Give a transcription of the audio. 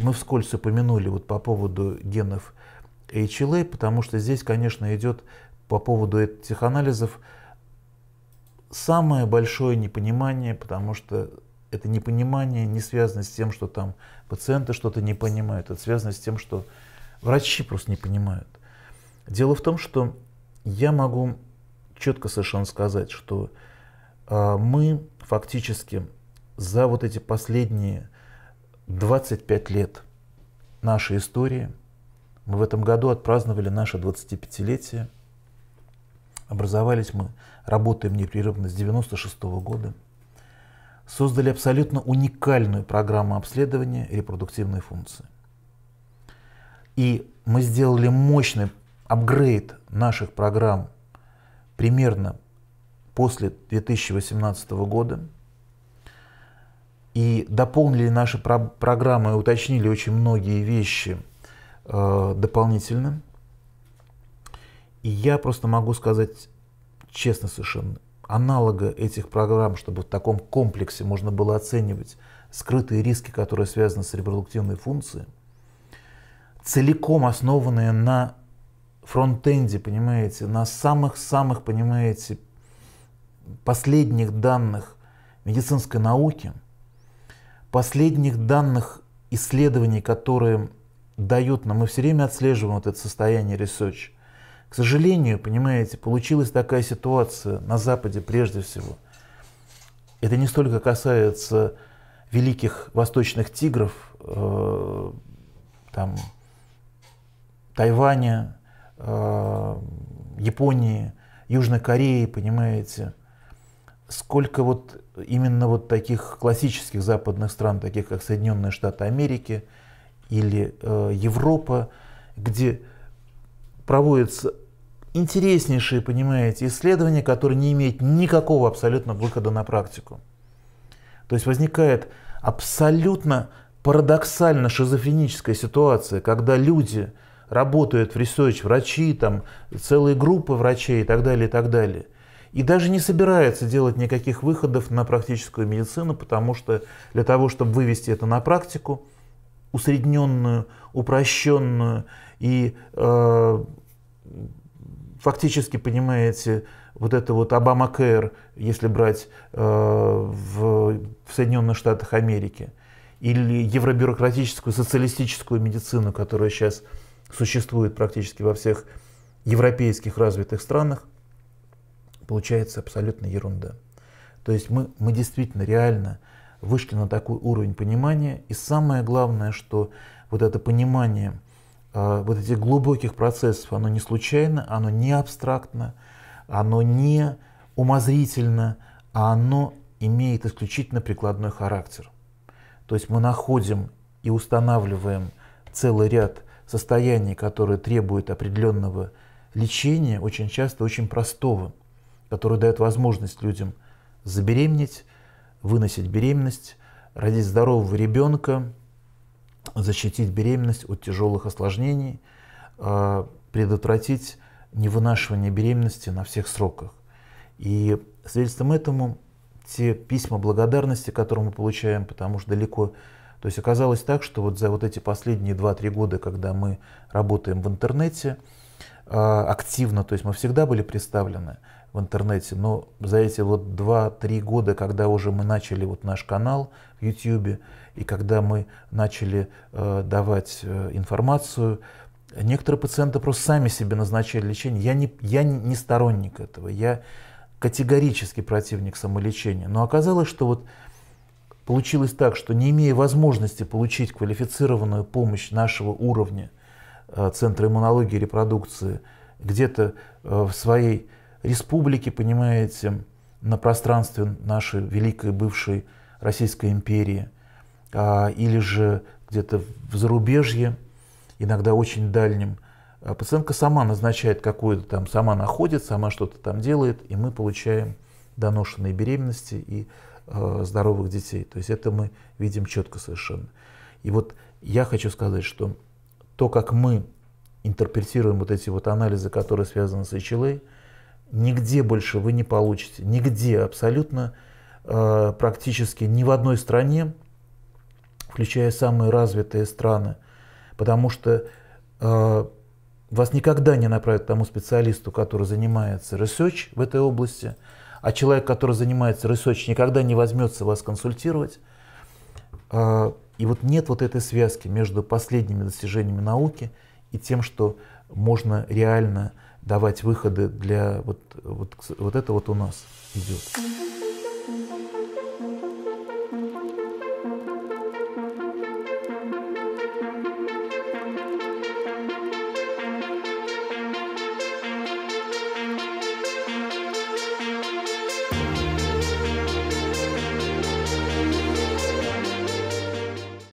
мы вскользь упомянули вот по поводу генов HLA, потому что здесь, конечно, идет по поводу этих анализов самое большое непонимание, потому что это непонимание не связано с тем, что там пациенты что-то не понимают, это связано с тем, что врачи просто не понимают. Дело в том, что я могу четко совершенно сказать, что а, мы фактически за вот эти последние 25 лет нашей истории. Мы в этом году отпраздновали наше 25-летие. Образовались мы, работаем непрерывно с 96 -го года. Создали абсолютно уникальную программу обследования репродуктивной функции. И мы сделали мощный апгрейд наших программ примерно после 2018 года – и дополнили наши про программы, уточнили очень многие вещи э, дополнительно. И я просто могу сказать честно совершенно, аналога этих программ, чтобы в таком комплексе можно было оценивать скрытые риски, которые связаны с репродуктивной функцией, целиком основанные на фронтенде, понимаете, на самых-самых, понимаете, последних данных медицинской науки – последних данных исследований, которые дают нам, мы все время отслеживаем вот это состояние research. К сожалению, понимаете, получилась такая ситуация на Западе прежде всего. Это не столько касается великих восточных тигров, э, там, Тайваня, э, Японии, Южной Кореи, понимаете, сколько вот именно вот таких классических западных стран, таких как Соединенные Штаты Америки или э, Европа, где проводятся интереснейшие, понимаете, исследования, которые не имеют никакого абсолютно выхода на практику. То есть возникает абсолютно парадоксально шизофреническая ситуация, когда люди работают в ресерч, врачи, там, целые группы врачей и так далее, и так далее – и даже не собирается делать никаких выходов на практическую медицину, потому что для того, чтобы вывести это на практику, усредненную, упрощенную и э, фактически, понимаете, вот это вот Обамакэр, если брать э, в, в Соединенных Штатах Америки, или евробюрократическую социалистическую медицину, которая сейчас существует практически во всех европейских развитых странах – получается абсолютно ерунда. То есть мы, мы действительно реально вышли на такой уровень понимания. И самое главное, что вот это понимание а, вот этих глубоких процессов, оно не случайно, оно не абстрактно, оно не умозрительно, а оно имеет исключительно прикладной характер. То есть мы находим и устанавливаем целый ряд состояний, которые требуют определенного лечения, очень часто очень простого – который дает возможность людям забеременеть, выносить беременность, родить здорового ребенка, защитить беременность от тяжелых осложнений, а, предотвратить невынашивание беременности на всех сроках. И свидетельством этому те письма благодарности, которые мы получаем, потому что далеко... То есть оказалось так, что вот за вот эти последние 2-3 года, когда мы работаем в интернете, а, активно, то есть мы всегда были представлены в интернете, но за эти вот 2-3 года, когда уже мы начали вот наш канал в YouTube, и когда мы начали э, давать э, информацию, некоторые пациенты просто сами себе назначали лечение. Я не, я не сторонник этого, я категорически противник самолечения. Но оказалось, что вот получилось так, что не имея возможности получить квалифицированную помощь нашего уровня, Э, Центра иммунологии и репродукции, где-то э, в своей республике, понимаете, на пространстве нашей великой бывшей Российской империи, а, или же где-то в зарубежье, иногда очень дальнем, а пациентка сама назначает какую-то там, сама находит, сама что-то там делает, и мы получаем доношенные беременности и э, здоровых детей. То есть это мы видим четко совершенно. И вот я хочу сказать, что то, как мы интерпретируем вот эти вот анализы, которые связаны с HLA, нигде больше вы не получите, нигде абсолютно, э, практически ни в одной стране, включая самые развитые страны, потому что э, вас никогда не направят к тому специалисту, который занимается research в этой области, а человек, который занимается research, никогда не возьмется вас консультировать. Э, и вот нет вот этой связки между последними достижениями науки и тем, что можно реально давать выходы для вот, вот, вот это вот у нас идет.